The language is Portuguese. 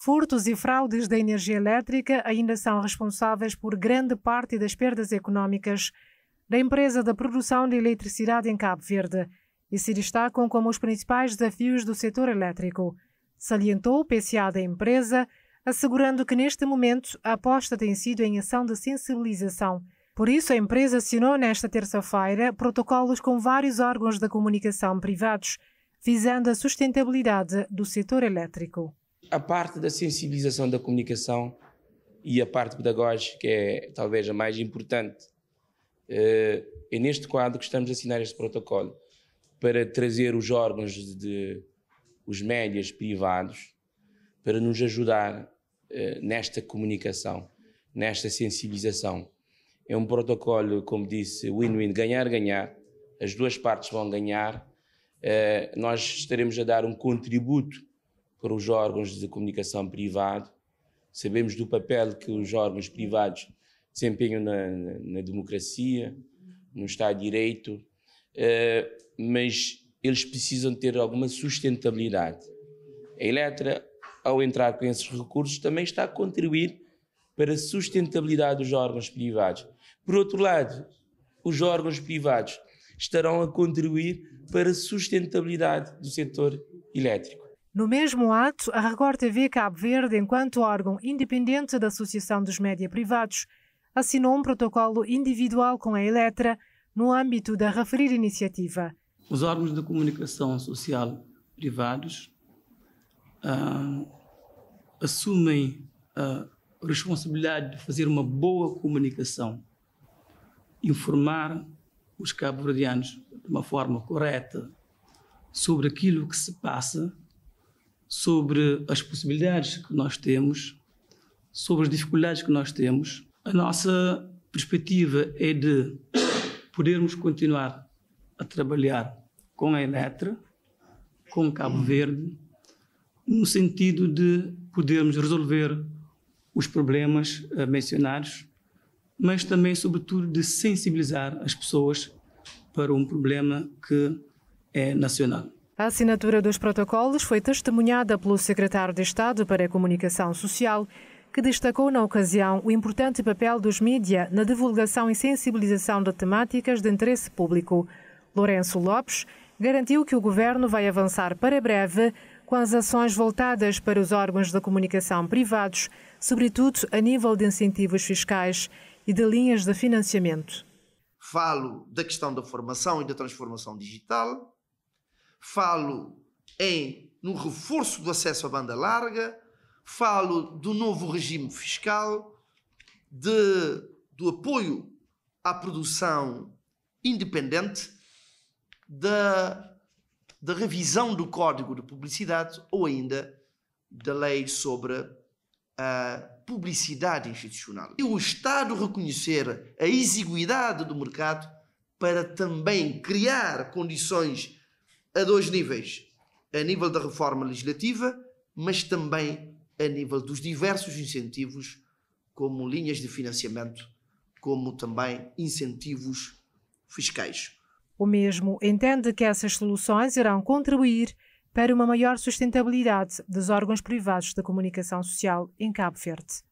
Furtos e fraudes da energia elétrica ainda são responsáveis por grande parte das perdas econômicas da empresa da produção de eletricidade em Cabo Verde e se destacam como os principais desafios do setor elétrico, salientou o PCA da empresa, assegurando que neste momento a aposta tem sido em ação de sensibilização. Por isso, a empresa assinou nesta terça-feira protocolos com vários órgãos da comunicação privados, visando a sustentabilidade do setor elétrico a parte da sensibilização da comunicação e a parte pedagógica é talvez a mais importante. Eh, é neste quadro que estamos a assinar este protocolo para trazer os órgãos de os médias privados para nos ajudar eh, nesta comunicação, nesta sensibilização. É um protocolo, como disse, win-win, ganhar-ganhar. As duas partes vão ganhar. Eh, nós estaremos a dar um contributo para os órgãos de comunicação privado. Sabemos do papel que os órgãos privados desempenham na, na, na democracia, no Estado de Direito, uh, mas eles precisam ter alguma sustentabilidade. A Eletra, ao entrar com esses recursos, também está a contribuir para a sustentabilidade dos órgãos privados. Por outro lado, os órgãos privados estarão a contribuir para a sustentabilidade do setor elétrico. No mesmo ato, a Record TV Cabo Verde, enquanto órgão independente da Associação dos Média Privados, assinou um protocolo individual com a Eletra no âmbito da referida iniciativa. Os órgãos de comunicação social privados ah, assumem a responsabilidade de fazer uma boa comunicação, informar os cabo-verdianos de uma forma correta sobre aquilo que se passa sobre as possibilidades que nós temos, sobre as dificuldades que nós temos. A nossa perspectiva é de podermos continuar a trabalhar com a Eletra, com Cabo Verde, no sentido de podermos resolver os problemas eh, mencionados, mas também, sobretudo, de sensibilizar as pessoas para um problema que é nacional. A assinatura dos protocolos foi testemunhada pelo secretário de Estado para a Comunicação Social, que destacou na ocasião o importante papel dos mídias na divulgação e sensibilização de temáticas de interesse público. Lourenço Lopes garantiu que o governo vai avançar para breve com as ações voltadas para os órgãos da comunicação privados, sobretudo a nível de incentivos fiscais e de linhas de financiamento. Falo da questão da formação e da transformação digital, falo em no reforço do acesso à banda larga, falo do novo regime fiscal, de, do apoio à produção independente, da, da revisão do Código de Publicidade ou ainda da lei sobre a publicidade institucional. E o Estado reconhecer a exiguidade do mercado para também criar condições a dois níveis: a nível da reforma legislativa, mas também a nível dos diversos incentivos, como linhas de financiamento, como também incentivos fiscais. O mesmo entende que essas soluções irão contribuir para uma maior sustentabilidade dos órgãos privados da comunicação social em Cabo Verde.